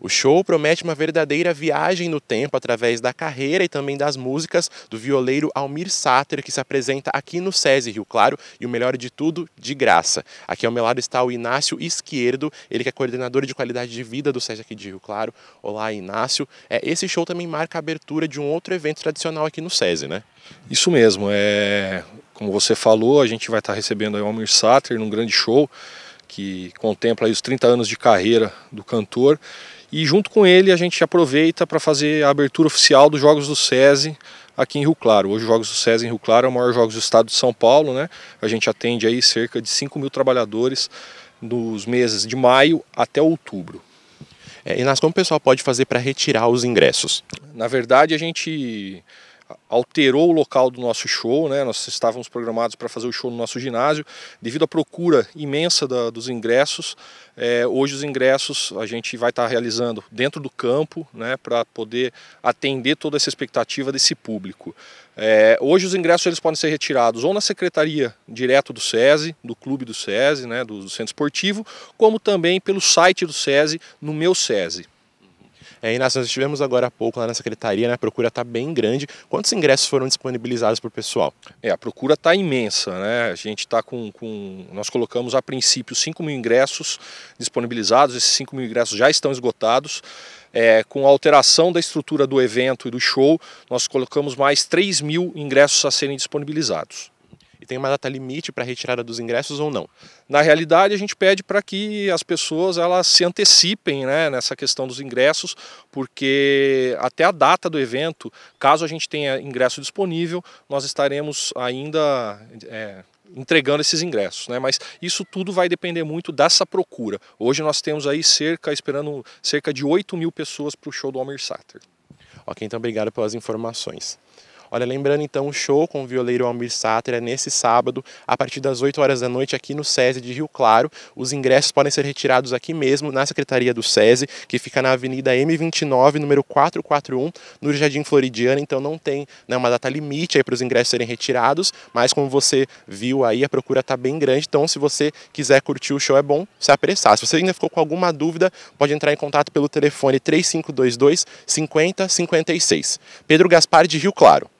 O show promete uma verdadeira viagem no tempo através da carreira e também das músicas do violeiro Almir Sater, que se apresenta aqui no SESI Rio Claro e o melhor de tudo, de graça. Aqui ao meu lado está o Inácio Esquerdo, ele que é coordenador de qualidade de vida do SESI aqui de Rio Claro. Olá, Inácio. É, esse show também marca a abertura de um outro evento tradicional aqui no SESI, né? Isso mesmo. É... Como você falou, a gente vai estar recebendo o Almir Sater num grande show que contempla os 30 anos de carreira do cantor. E junto com ele a gente aproveita para fazer a abertura oficial dos Jogos do SESI aqui em Rio Claro. Hoje os Jogos do SESI em Rio Claro é o maior Jogos do Estado de São Paulo, né? A gente atende aí cerca de 5 mil trabalhadores nos meses de maio até outubro. É, Inácio, como o pessoal pode fazer para retirar os ingressos? Na verdade, a gente alterou o local do nosso show, né? Nós estávamos programados para fazer o show no nosso ginásio, devido à procura imensa da, dos ingressos. É, hoje os ingressos a gente vai estar tá realizando dentro do campo, né? Para poder atender toda essa expectativa desse público. É, hoje os ingressos eles podem ser retirados ou na secretaria direto do SESI, do clube do SESI, né? Do, do centro esportivo, como também pelo site do SESI no meu SESI. É, nós estivemos agora há pouco lá na secretaria, né? a procura está bem grande. Quantos ingressos foram disponibilizados para o pessoal? É, a procura está imensa, né? A gente está com, com, Nós colocamos a princípio 5 mil ingressos disponibilizados, esses 5 mil ingressos já estão esgotados. É, com a alteração da estrutura do evento e do show, nós colocamos mais 3 mil ingressos a serem disponibilizados e tem uma data limite para retirada dos ingressos ou não. Na realidade, a gente pede para que as pessoas elas se antecipem né, nessa questão dos ingressos, porque até a data do evento, caso a gente tenha ingresso disponível, nós estaremos ainda é, entregando esses ingressos, né? Mas isso tudo vai depender muito dessa procura. Hoje nós temos aí cerca, esperando cerca de 8 mil pessoas para o show do Homer Satter. Ok, então obrigado pelas informações. Olha, lembrando então, o show com o violeiro Almir Sater é nesse sábado, a partir das 8 horas da noite, aqui no SESI de Rio Claro. Os ingressos podem ser retirados aqui mesmo, na Secretaria do SESI, que fica na Avenida M29, número 441, no Jardim Floridiana. Então não tem né, uma data limite para os ingressos serem retirados, mas como você viu aí, a procura está bem grande. Então, se você quiser curtir o show, é bom se apressar. Se você ainda ficou com alguma dúvida, pode entrar em contato pelo telefone 3522 5056. Pedro Gaspar de Rio Claro.